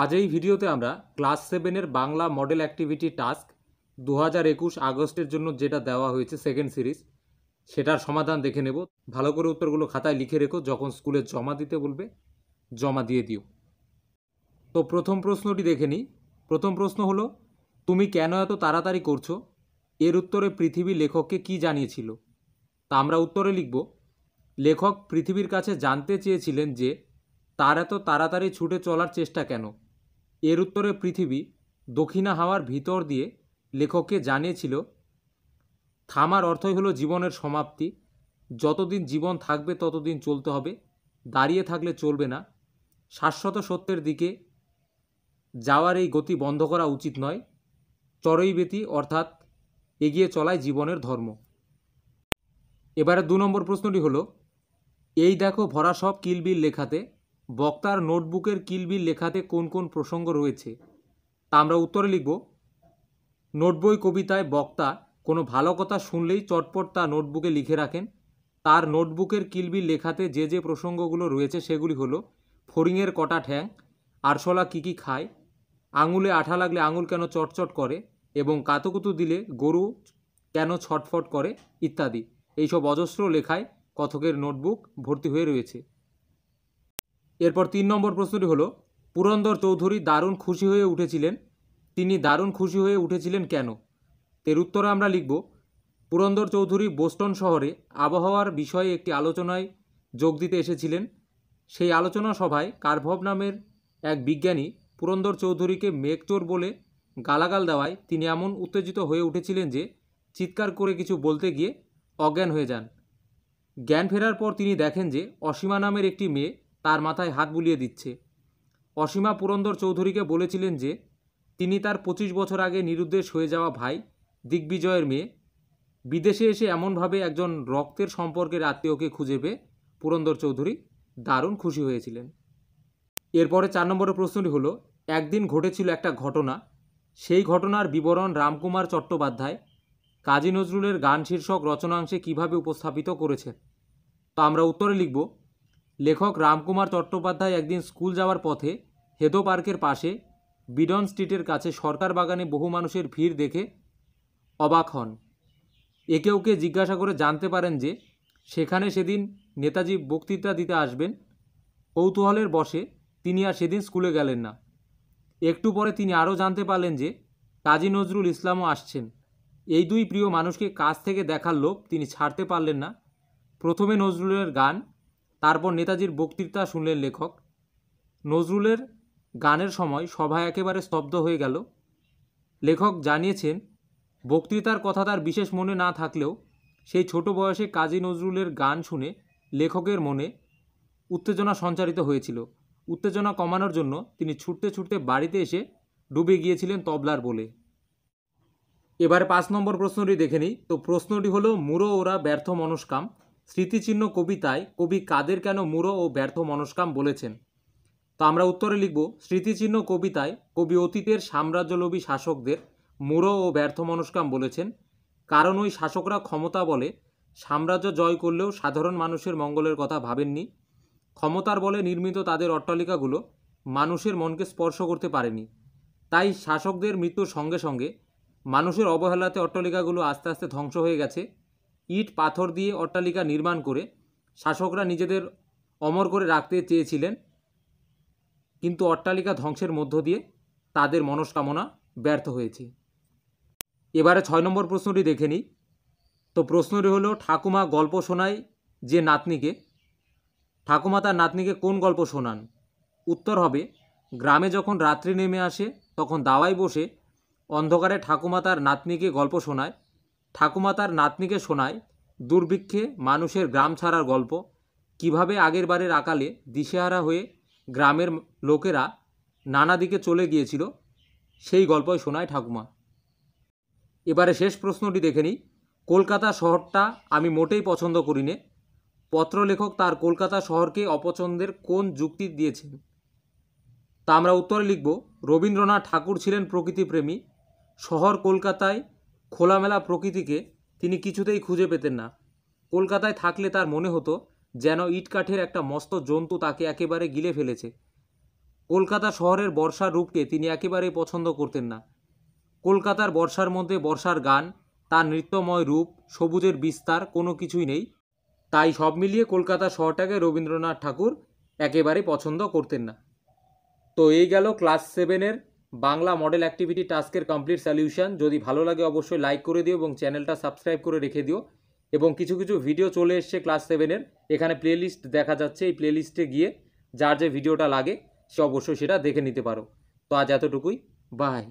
আজ এই ভিডিওতে আমরা ক্লাস সেভেনের বাংলা মডেল অ্যাক্টিভিটি টাস্ক দু হাজার একুশ আগস্টের জন্য যেটা দেওয়া হয়েছে সেকেন্ড সিরিজ সেটার সমাধান দেখে নেব ভালো করে উত্তরগুলো খাতায় লিখে রেখো যখন স্কুলে জমা দিতে বলবে জমা দিয়ে দিও তো প্রথম প্রশ্নটি দেখে নিই প্রথম প্রশ্ন হলো তুমি কেন এত তাড়াতাড়ি করছো এর উত্তরে পৃথিবী লেখককে কি জানিয়েছিল তা আমরা উত্তরে লিখব লেখক পৃথিবীর কাছে জানতে চেয়েছিলেন যে তার এত তাড়াতাড়ি ছুটে চলার চেষ্টা কেন এর উত্তরে পৃথিবী দক্ষিণা হাওয়ার ভিতর দিয়ে লেখককে জানিয়েছিল থামার অর্থই হলো জীবনের সমাপ্তি যতদিন জীবন থাকবে ততদিন চলতে হবে দাঁড়িয়ে থাকলে চলবে না শাশ্বত সত্যের দিকে যাওয়ার এই গতি বন্ধ করা উচিত নয় ব্যতি অর্থাৎ এগিয়ে চলায় জীবনের ধর্ম এবারে দু নম্বর প্রশ্নটি হলো এই দেখো ভরা সব কিলবিল লেখাতে বক্তার নোটবুকের কিলবিল লেখাতে কোন কোন প্রসঙ্গ রয়েছে তা আমরা উত্তরে লিখব নোটবই কবিতায় বক্তা কোনো ভালো কথা শুনলেই চটপট তা নোটবুকে লিখে রাখেন তার নোটবুকের কিলবিল লেখাতে যে যে প্রসঙ্গগুলো রয়েছে সেগুলি হলো ফড়িংয়ের কটা ঠ্যাং আরশোলা কী কী খায় আঙুলে আঠা লাগলে আঙুল কেন চটচট করে এবং কাতুকুতু দিলে গরু কেন ছটফট করে ইত্যাদি এইসব অজস্র লেখায় কথকের নোটবুক ভর্তি হয়ে রয়েছে এরপর তিন নম্বর প্রশ্নটি হলো পুরন্দর চৌধুরী দারুণ খুশি হয়ে উঠেছিলেন তিনি দারুণ খুশি হয়ে উঠেছিলেন কেন এর উত্তরে আমরা লিখব পুরন্দর চৌধুরী বোস্টন শহরে আবহাওয়ার বিষয়ে একটি আলোচনায় যোগ দিতে এসেছিলেন সেই আলোচনা সভায় কার্ভব নামের এক বিজ্ঞানী পুরন্দর চৌধুরীকে মেঘচোর বলে গালাগাল দেওয়ায় তিনি এমন উত্তেজিত হয়ে উঠেছিলেন যে চিৎকার করে কিছু বলতে গিয়ে অজ্ঞান হয়ে যান জ্ঞান ফেরার পর তিনি দেখেন যে অসীমা নামের একটি মেয়ে তার মাথায় হাত বুলিয়ে দিচ্ছে অসীমা পুরন্দর চৌধুরীকে বলেছিলেন যে তিনি তার পঁচিশ বছর আগে নিরুদ্দেশ হয়ে যাওয়া ভাই দিগ্বিজয়ের মেয়ে বিদেশে এসে এমনভাবে একজন রক্তের সম্পর্কের আত্মীয়কে খুঁজে পেয়ে পুরন্দর চৌধুরী দারুণ খুশি হয়েছিলেন এরপরে চার নম্বরের প্রশ্নটি হলো একদিন ঘটেছিল একটা ঘটনা সেই ঘটনার বিবরণ রামকুমার চট্টোপাধ্যায় কাজী নজরুলের গান শীর্ষক রচনাংশে কিভাবে উপস্থাপিত করেছেন তো আমরা উত্তরে লিখব লেখক রামকুমার চট্টোপাধ্যায় একদিন স্কুল যাওয়ার পথে হেদো পার্কের পাশে বিডন স্ট্রিটের কাছে সরকার বাগানে বহু মানুষের ভিড় দেখে অবাক হন একে ওকে জিজ্ঞাসা করে জানতে পারেন যে সেখানে সেদিন নেতাজি বক্তৃতা দিতে আসবেন কৌতূহলের বসে তিনি আর সেদিন স্কুলে গেলেন না একটু পরে তিনি আরও জানতে পারলেন যে কাজী নজরুল ইসলামও আসছেন এই দুই প্রিয় মানুষকে কাছ থেকে দেখার লোভ তিনি ছাড়তে পারলেন না প্রথমে নজরুলের গান তারপর নেতাজির বক্তৃতা শুনলেন লেখক নজরুলের গানের সময় সভা একেবারে স্তব্ধ হয়ে গেল লেখক জানিয়েছেন বক্তৃতার কথা তার বিশেষ মনে না থাকলেও সেই ছোট বয়সে কাজী নজরুলের গান শুনে লেখকের মনে উত্তেজনা সঞ্চারিত হয়েছিল উত্তেজনা কমানোর জন্য তিনি ছুটতে ছুটতে বাড়িতে এসে ডুবে গিয়েছিলেন তবলার বলে এবার পাঁচ নম্বর প্রশ্নটি দেখে নিই তো প্রশ্নটি হলো মুরো ওরা ব্যর্থ মনস্কাম স্মৃতিচিহ্ন কবিতায় কবি কাদের কেন মূঢ় ও ব্যর্থ মনস্কাম বলেছেন তো আমরা উত্তরে লিখব স্মৃতিচিহ্ন কবিতায় কবি অতীতের সাম্রাজ্যলোভী শাসকদের মূঢ় ও ব্যর্থ মনস্কাম বলেছেন কারণ ওই শাসকরা ক্ষমতা বলে সাম্রাজ্য জয় করলেও সাধারণ মানুষের মঙ্গলের কথা ভাবেননি ক্ষমতার বলে নির্মিত তাদের অট্টালিকাগুলো মানুষের মনকে স্পর্শ করতে পারেনি তাই শাসকদের মৃত্যুর সঙ্গে সঙ্গে মানুষের অবহেলাতে অট্টালিকাগুলো আস্তে আস্তে ধ্বংস হয়ে গেছে ইট পাথর দিয়ে অট্টালিকা নির্মাণ করে শাসকরা নিজেদের অমর করে রাখতে চেয়েছিলেন কিন্তু অট্টালিকা ধ্বংসের মধ্য দিয়ে তাদের মনস্কামনা ব্যর্থ হয়েছে এবারে ছয় নম্বর প্রশ্নটি দেখে নিই তো প্রশ্নটি হলো ঠাকুমা গল্প শোনায় যে নাতনিকে ঠাকুমা তার নাতনিকে কোন গল্প শোনান উত্তর হবে গ্রামে যখন রাত্রি নেমে আসে তখন দাওয়ায় বসে অন্ধকারে ঠাকুমা তার নাতনিকে গল্প শোনায় ঠাকুমা তার নাতনিকে শোনায় দুর্ভিক্ষে মানুষের গ্রাম ছাড়ার গল্প কিভাবে আগের বারের আকালে দিশেহারা হয়ে গ্রামের লোকেরা নানা দিকে চলে গিয়েছিল সেই গল্পই শোনায় ঠাকুমা এবারে শেষ প্রশ্নটি দেখে নিই কলকাতা শহরটা আমি মোটেই পছন্দ করি নে পত্রলেখক তার কলকাতা শহরকে অপছন্দের কোন যুক্তি দিয়েছেন তা আমরা উত্তরে লিখব রবীন্দ্রনাথ ঠাকুর ছিলেন প্রকৃতিপ্রেমী শহর কলকাতায় খোলামেলা প্রকৃতিকে তিনি কিছুতেই খুঁজে পেতেন না কলকাতায় থাকলে তার মনে হতো যেন ইটকাঠের একটা মস্ত জন্তু তাকে একেবারে গিলে ফেলেছে কলকাতা শহরের বর্ষার রূপকে তিনি একেবারেই পছন্দ করতেন না কলকাতার বর্ষার মধ্যে বর্ষার গান তার নৃত্যময় রূপ সবুজের বিস্তার কোনো কিছুই নেই তাই সব মিলিয়ে কলকাতা শহরটাকে রবীন্দ্রনাথ ঠাকুর একেবারেই পছন্দ করতেন না তো এই গেল ক্লাস সেভেনের বাংলা মডেল অ্যাক্টিভিটি টাস্কের কমপ্লিট সলিউশন যদি ভালো লাগে অবশ্যই লাইক করে দিও এবং চ্যানেলটা সাবস্ক্রাইব করে রেখে দিও এবং কিছু কিছু ভিডিও চলে এসছে ক্লাস সেভেনের এখানে প্লেলিস্ট দেখা যাচ্ছে এই প্লেলিস্টে গিয়ে যার যে ভিডিওটা লাগে সে অবশ্যই সেটা দেখে নিতে পারো তো আজ এতটুকুই বাই